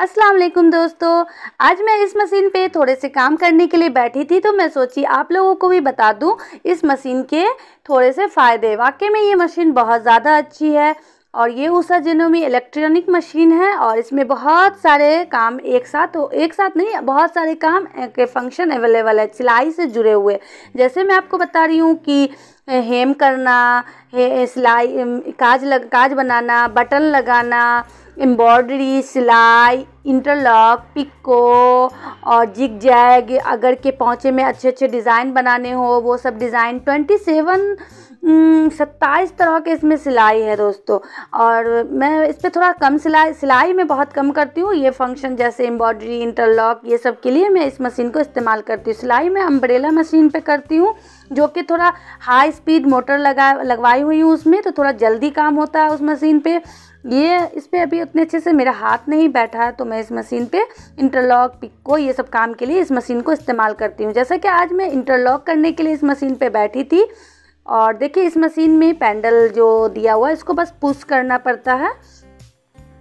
अस्सलाम वालेकुम दोस्तों आज मैं इस मशीन पे थोड़े से काम करने के लिए बैठी थी तो मैं सोची आप लोगों को भी बता दूं इस मशीन के थोड़े से फ़ायदे वाकई में ये मशीन बहुत ज़्यादा अच्छी है और ये जिनों में इलेक्ट्रॉनिक मशीन है और इसमें बहुत सारे काम एक साथ हो एक साथ नहीं बहुत सारे काम के फंक्शन अवेलेबल है सिलाई से जुड़े हुए जैसे मैं आपको बता रही हूँ कि हेम करना हे, सिलाई काज लग काज बनाना बटन लगाना एम्ब्रॉयडरी सिलाई इंटरलॉक पिको और जिग जैग अगर के पहुँचे में अच्छे अच्छे डिज़ाइन बनाने हो वो सब डिज़ाइन ट्वेंटी सेवन हम्म, सत्ताईस तरह के इसमें सिलाई है दोस्तों और मैं इस पर थोड़ा कम सिलाई सिलाई में बहुत कम करती हूँ ये फंक्शन जैसे एम्ब्रॉयडरी इंटरलॉक ये सब के लिए मैं इस मशीन को इस्तेमाल करती हूँ सिलाई मैं अम्ब्रेला मशीन पे करती हूँ जो कि थोड़ा हाई स्पीड मोटर लगा लगवाई हुई हूँ उसमें तो थोड़ा जल्दी काम होता है उस मशीन पर ये इस पर अभी उतने अच्छे से मेरा हाथ नहीं बैठा है तो मैं इस मशीन पे इंटरलॉक पिक्को ये सब काम के लिए इस मशीन को इस्तेमाल करती हूँ जैसा कि आज मैं इंटरलॉक करने के लिए इस मशीन पे बैठी थी और देखिए इस मशीन में पैंडल जो दिया हुआ है इसको बस पुश करना पड़ता है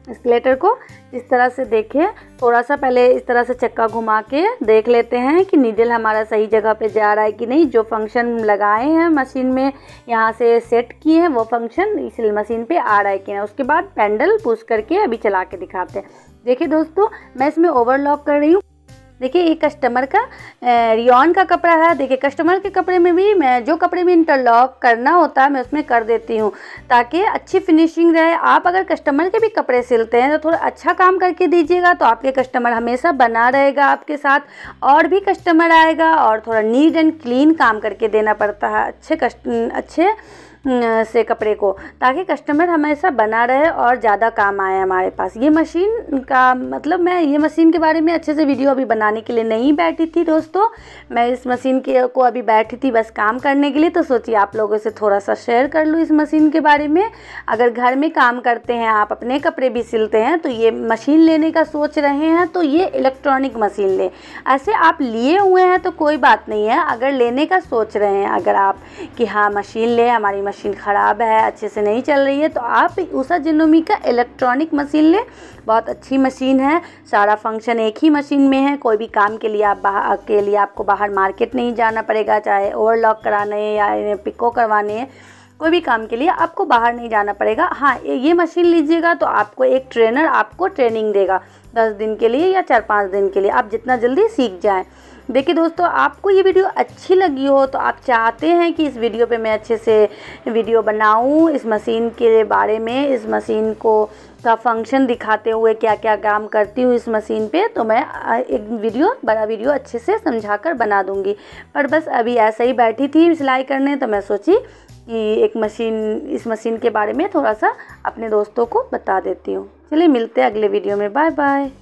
स्केलेटर को इस तरह से देखिए थोड़ा सा पहले इस तरह से चक्का घुमा के देख लेते हैं कि नीडल हमारा सही जगह पे जा रहा है कि नहीं जो फंक्शन लगाए हैं मशीन में यहाँ से सेट किए हैं वो फंक्शन इस मशीन पे आ रहा है कि नहीं उसके बाद पैंडल पुश करके अभी चला के दिखाते हैं देखिए दोस्तों मैं इसमें ओवरलॉक कर रही हूँ देखिए एक कस्टमर का रियॉन का कपड़ा है देखिए कस्टमर के कपड़े में भी मैं जो कपड़े में इंटरलॉक करना होता है मैं उसमें कर देती हूँ ताकि अच्छी फिनिशिंग रहे आप अगर कस्टमर के भी कपड़े सिलते हैं तो थोड़ा अच्छा काम करके दीजिएगा तो आपके कस्टमर हमेशा बना रहेगा आपके साथ और भी कस्टमर आएगा और थोड़ा नीट एंड क्लीन काम करके देना पड़ता है अच्छे कस्ट अच्छे से कपड़े को ताकि कस्टमर हमेशा बना रहे और ज़्यादा काम आए हमारे पास ये मशीन का मतलब मैं ये मशीन के बारे में अच्छे से वीडियो अभी बनाने के लिए नहीं बैठी थी दोस्तों मैं इस मशीन के को अभी बैठी थी बस काम करने के लिए तो सोचिए आप लोगों से थोड़ा सा शेयर कर लूँ इस मशीन के बारे में अगर घर में काम करते हैं आप अपने कपड़े भी सिलते हैं तो ये मशीन लेने का सोच रहे हैं तो ये इलेक्ट्रॉनिक मशीन लें ऐसे आप लिए हुए हैं तो कोई बात नहीं है अगर लेने का सोच रहे हैं अगर आप कि हाँ मशीन लें हमारी मशीन ख़राब है अच्छे से नहीं चल रही है तो आप उषा जिनोमी का इलेक्ट्रॉनिक मशीन लें बहुत अच्छी मशीन है सारा फंक्शन एक ही मशीन में है कोई भी काम के लिए आप बाहर के लिए आपको बाहर मार्केट नहीं जाना पड़ेगा चाहे ओवरलॉक कराने या पिको करवाने हैं कोई भी काम के लिए आपको बाहर नहीं जाना पड़ेगा हाँ ये मशीन लीजिएगा तो आपको एक ट्रेनर आपको ट्रेनिंग देगा दस दिन के लिए या चार पाँच दिन के लिए आप जितना जल्दी सीख जाएँ देखिए दोस्तों आपको ये वीडियो अच्छी लगी हो तो आप चाहते हैं कि इस वीडियो पे मैं अच्छे से वीडियो बनाऊं इस मशीन के बारे में इस मशीन को का फंक्शन दिखाते हुए क्या क्या काम करती हूँ इस मशीन पे तो मैं एक वीडियो बड़ा वीडियो अच्छे से समझा कर बना दूँगी पर बस अभी ऐसे ही बैठी थी सिलाई करने तो मैं सोची कि एक मशीन इस मशीन के बारे में थोड़ा सा अपने दोस्तों को बता देती हूँ चलिए मिलते हैं अगले वीडियो में बाय बाय